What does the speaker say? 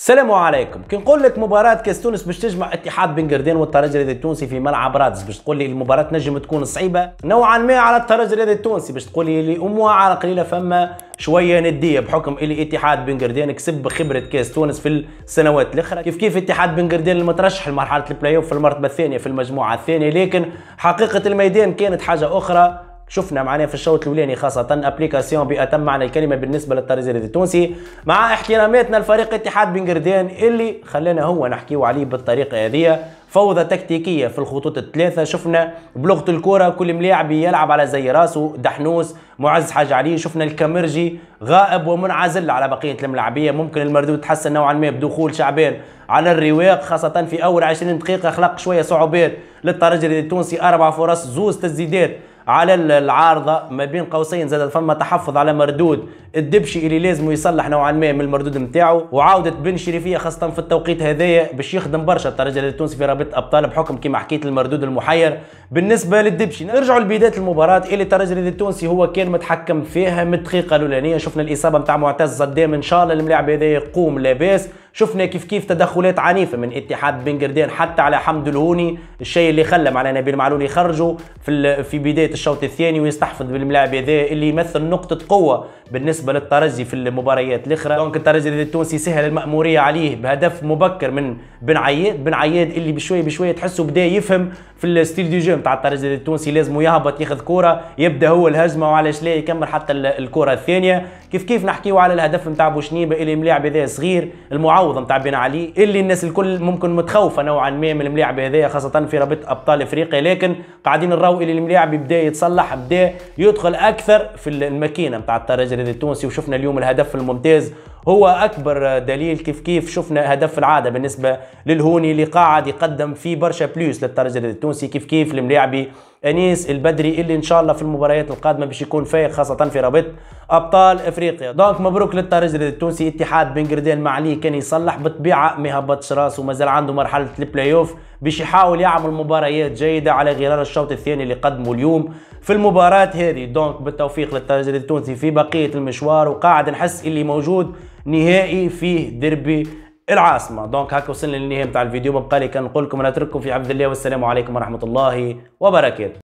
السلام عليكم كي نقول لك مباراه كاس تونس باش تجمع اتحاد بن قردين والترجي الرياضي التونسي في ملعب رادس باش تقول لي المباراه نجم تكون صعيبه نوعا ما على الترجي الرياضي التونسي باش تقول لي امها على قليله فما شويه نديه بحكم اللي اتحاد بن قردين كسب بخبرة كاس تونس في السنوات الاخرى كيف كيف اتحاد بن قردين المترشح لمرحله البلاي اوف في المرتبه الثانيه في المجموعه الثانيه لكن حقيقه الميدان كانت حاجه اخرى شفنا معنا في الشوط الاولاني خاصه ابليكاسيون باتم معنى الكلمه بالنسبه للترجي التونسي مع احتراماتنا لفريق اتحاد بن قردان اللي خلانا هو نحكيو عليه بالطريقه هذه فوضى تكتيكيه في الخطوط الثلاثه شفنا بلغه الكره كل ملاعب يلعب على زي راسه دحنوس معز حاج علي شفنا الكاميرجي غائب ومنعزل على بقيه الملاعبيه ممكن المردود تحسن نوعا ما بدخول شعبان على الرواق خاصه في اول 20 دقيقه خلق شويه صعوبات للترجي التونسي اربع فرص زوز تزيدات على العارضه ما بين قوسين زاد فما تحفظ على مردود الدبشي اللي لازم يصلح نوعا ما من المردود نتاعو وعوده بن شريفيه خاصه في التوقيت هذايا باش يخدم برشا الترجي التونسي في رابطه ابطال بحكم كما حكيت المردود المحير بالنسبه للدبشي نرجعوا لبدايه المباراه اللي الترجي التونسي هو كان متحكم فيها من الدقيقه الاولانيه شفنا الاصابه نتاع معتز صدام ان شاء الله الملاعب هذا يقوم لاباس شفنا كيف كيف تدخلات عنيفه من اتحاد بن قردان حتى على حمد الهوني الشيء اللي خلى على نبيل معلول يخرجوا في في بدايه الشوط الثاني ويستحفظ بالملاعب هذا اللي يمثل نقطه قوه بالنسبه بالنسبه للترجي في المباريات الاخرى دونك الترجي التونسي سهل الماموريه عليه بهدف مبكر من بن عياد بن عياد اللي بشويه بشويه تحسه بدا يفهم في الستيل دي جو نتاع الترجي التونسي لازم يهبط ياخذ كره يبدا هو الهجمه وعلاش لا يكمل حتى الكره الثانيه كيف كيف نحكيو على الهدف نتاع بوشنيبه اللي ملاعب هذا صغير المعوض نتاع بن علي اللي الناس الكل ممكن متخوفه نوعا ما من الملاعب هذا خاصه في رابط ابطال افريقيا لكن قاعدين نراو اللي الملاعب بدا يتصلح بدا يدخل اكثر في الماكينه نتاع الترجي التونسي وشفنا اليوم الهدف الممتاز هو اكبر دليل كيف كيف شفنا هدف العاده بالنسبه للهوني اللي قاعد يقدم في برشا بلوس للترجي التونسي كيف كيف الملاعبي انيس البدري اللي ان شاء الله في المباريات القادمه باش يكون فايق خاصه في رابط ابطال افريقيا دونك مبروك للترجي التونسي اتحاد بن قردان كان يصلح بالطبيعه ما يهبطش راسه مازال عنده مرحله البلاي اوف باش يحاول يعمل مباريات جيده على غرار الشوط الثاني اللي قدمه اليوم في المباراه هذه دونك بالتوفيق للترجي التونسي في بقيه المشوار وقاعد نحس اللي موجود نهائي فيه ديربي العاصمه دونك هكا وصلنا للنهايه نتاع الفيديو بقى لي كنقول لكم انا اترككم في عبد الله والسلام عليكم ورحمه الله وبركاته